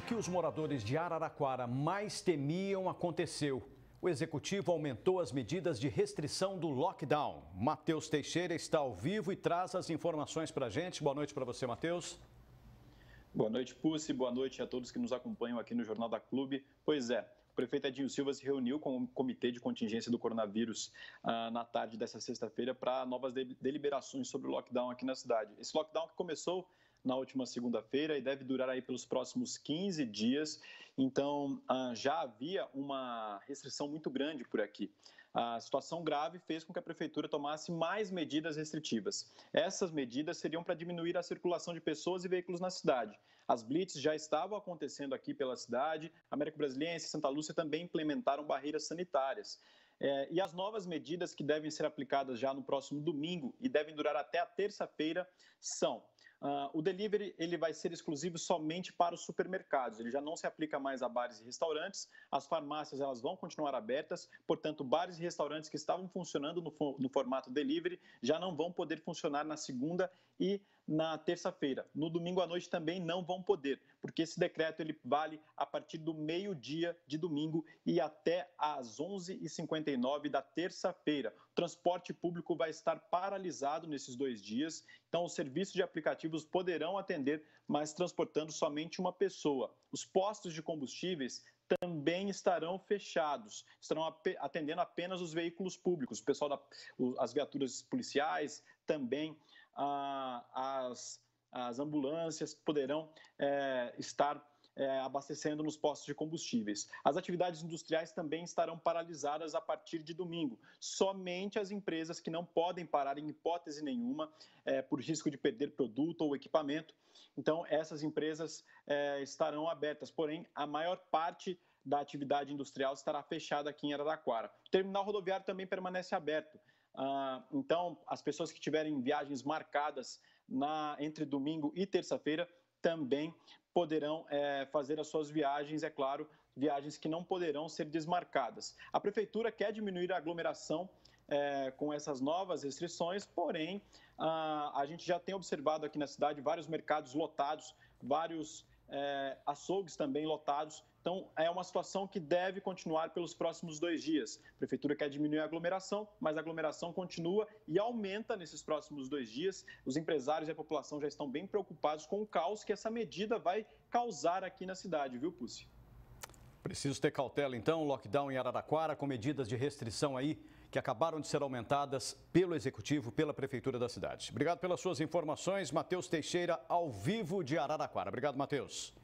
O que os moradores de Araraquara mais temiam aconteceu. O executivo aumentou as medidas de restrição do lockdown. Matheus Teixeira está ao vivo e traz as informações para a gente. Boa noite para você, Matheus. Boa noite, Pucci. Boa noite a todos que nos acompanham aqui no Jornal da Clube. Pois é, o prefeito Edinho Silva se reuniu com o Comitê de Contingência do Coronavírus ah, na tarde dessa sexta-feira para novas deliberações sobre o lockdown aqui na cidade. Esse lockdown que começou na última segunda-feira e deve durar aí pelos próximos 15 dias. Então, ah, já havia uma restrição muito grande por aqui. A situação grave fez com que a prefeitura tomasse mais medidas restritivas. Essas medidas seriam para diminuir a circulação de pessoas e veículos na cidade. As blitz já estavam acontecendo aqui pela cidade. América Brasiliense e Santa Lúcia também implementaram barreiras sanitárias. É, e as novas medidas que devem ser aplicadas já no próximo domingo e devem durar até a terça-feira são Uh, o delivery ele vai ser exclusivo somente para os supermercados. Ele já não se aplica mais a bares e restaurantes. As farmácias elas vão continuar abertas. Portanto, bares e restaurantes que estavam funcionando no, no formato delivery já não vão poder funcionar na segunda e na terça-feira. No domingo à noite também não vão poder, porque esse decreto ele vale a partir do meio-dia de domingo e até às 11h59 da terça-feira. O transporte público vai estar paralisado nesses dois dias, então os serviços de aplicativos poderão atender, mas transportando somente uma pessoa. Os postos de combustíveis também estarão fechados, estarão atendendo apenas os veículos públicos, o pessoal da, as viaturas policiais, também ah, as, as ambulâncias poderão é, estar é, abastecendo nos postos de combustíveis. As atividades industriais também estarão paralisadas a partir de domingo. Somente as empresas que não podem parar em hipótese nenhuma é, por risco de perder produto ou equipamento. Então, essas empresas é, estarão abertas, porém, a maior parte da atividade industrial estará fechada aqui em Araraquara. O terminal rodoviário também permanece aberto. Ah, então, as pessoas que tiverem viagens marcadas na, entre domingo e terça-feira também poderão é, fazer as suas viagens, é claro, viagens que não poderão ser desmarcadas. A prefeitura quer diminuir a aglomeração é, com essas novas restrições, porém, a, ah, a gente já tem observado aqui na cidade vários mercados lotados, vários é, açougues também lotados então, é uma situação que deve continuar pelos próximos dois dias. A prefeitura quer diminuir a aglomeração, mas a aglomeração continua e aumenta nesses próximos dois dias. Os empresários e a população já estão bem preocupados com o caos que essa medida vai causar aqui na cidade, viu, Pucci? Preciso ter cautela, então. Lockdown em Araraquara, com medidas de restrição aí que acabaram de ser aumentadas pelo Executivo, pela Prefeitura da cidade. Obrigado pelas suas informações. Matheus Teixeira, ao vivo de Araraquara. Obrigado, Matheus.